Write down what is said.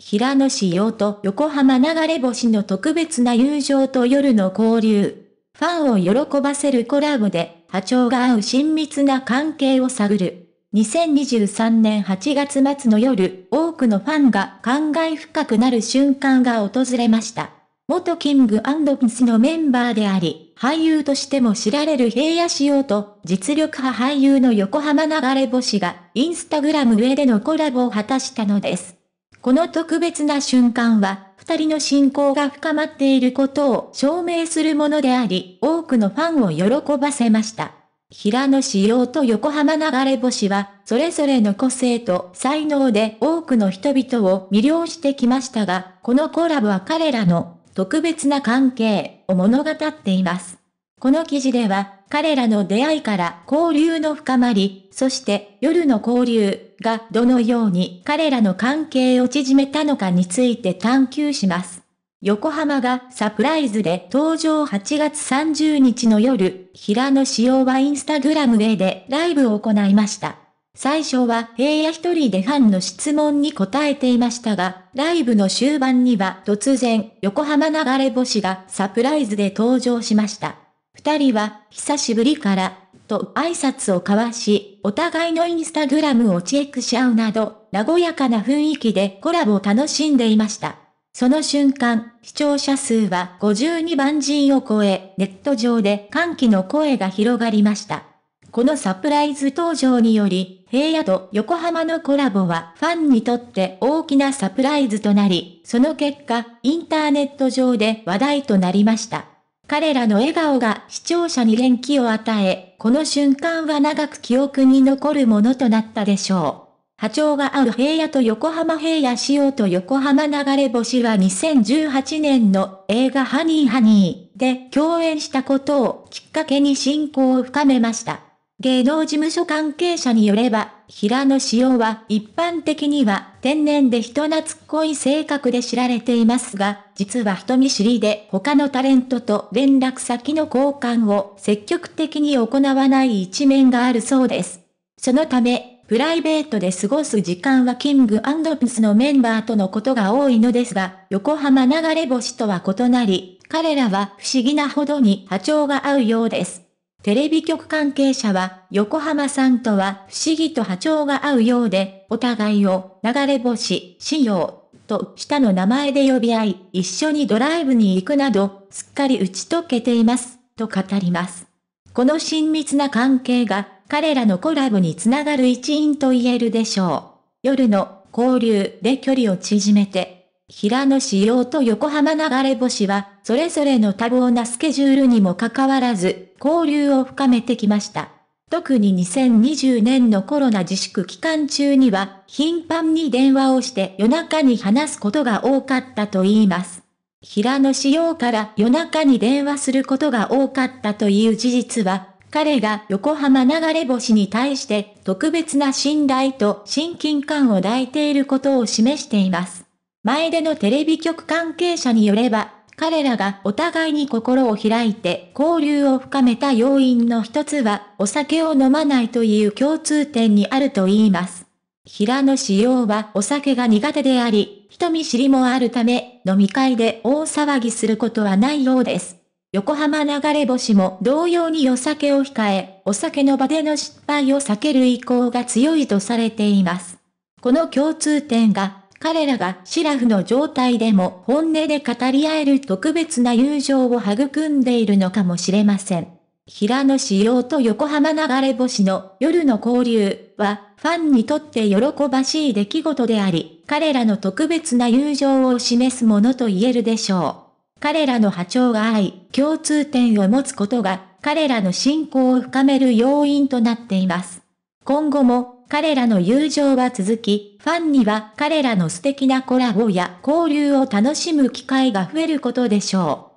平野紫耀と横浜流れ星の特別な友情と夜の交流。ファンを喜ばせるコラボで、波長が合う親密な関係を探る。2023年8月末の夜、多くのファンが感慨深くなる瞬間が訪れました。元キングピスのメンバーであり、俳優としても知られる平野紫耀と、実力派俳優の横浜流れ星が、インスタグラム上でのコラボを果たしたのです。この特別な瞬間は、二人の信仰が深まっていることを証明するものであり、多くのファンを喜ばせました。平野仕様と横浜流れ星は、それぞれの個性と才能で多くの人々を魅了してきましたが、このコラボは彼らの特別な関係を物語っています。この記事では、彼らの出会いから交流の深まり、そして夜の交流がどのように彼らの関係を縮めたのかについて探求します。横浜がサプライズで登場8月30日の夜、平野紫耀はインスタグラム A でライブを行いました。最初は平野一人でファンの質問に答えていましたが、ライブの終盤には突然、横浜流れ星がサプライズで登場しました。二人は、久しぶりから、と挨拶を交わし、お互いのインスタグラムをチェックし合うなど、和やかな雰囲気でコラボを楽しんでいました。その瞬間、視聴者数は52万人を超え、ネット上で歓喜の声が広がりました。このサプライズ登場により、平野と横浜のコラボはファンにとって大きなサプライズとなり、その結果、インターネット上で話題となりました。彼らの笑顔が視聴者に元気を与え、この瞬間は長く記憶に残るものとなったでしょう。波長が合う平野と横浜平野仕様と横浜流れ星は2018年の映画ハニーハニーで共演したことをきっかけに親交を深めました。芸能事務所関係者によれば、平野紫耀は一般的には天然で人懐っこい性格で知られていますが、実は人見知りで他のタレントと連絡先の交換を積極的に行わない一面があるそうです。そのため、プライベートで過ごす時間はキングピスのメンバーとのことが多いのですが、横浜流れ星とは異なり、彼らは不思議なほどに波長が合うようです。テレビ局関係者は、横浜さんとは不思議と波長が合うようで、お互いを流れ星、仕様、と下の名前で呼び合い、一緒にドライブに行くなど、すっかり打ち解けています、と語ります。この親密な関係が、彼らのコラボにつながる一因と言えるでしょう。夜の交流で距離を縮めて、平野仕様と横浜流れ星は、それぞれの多忙なスケジュールにもかかわらず、交流を深めてきました。特に2020年のコロナ自粛期間中には、頻繁に電話をして夜中に話すことが多かったと言います。平野仕様から夜中に電話することが多かったという事実は、彼が横浜流れ星に対して特別な信頼と親近感を抱いていることを示しています。前でのテレビ局関係者によれば、彼らがお互いに心を開いて交流を深めた要因の一つは、お酒を飲まないという共通点にあると言います。平野志陽はお酒が苦手であり、人見知りもあるため、飲み会で大騒ぎすることはないようです。横浜流れ星も同様にお酒を控え、お酒の場での失敗を避ける意向が強いとされています。この共通点が彼らがシラフの状態でも本音で語り合える特別な友情を育んでいるのかもしれません。平野仕様と横浜流れ星の夜の交流はファンにとって喜ばしい出来事であり、彼らの特別な友情を示すものと言えるでしょう。彼らの波長が合い、共通点を持つことが彼らの信仰を深める要因となっています。今後も彼らの友情は続き、ファンには彼らの素敵なコラボや交流を楽しむ機会が増えることでしょう。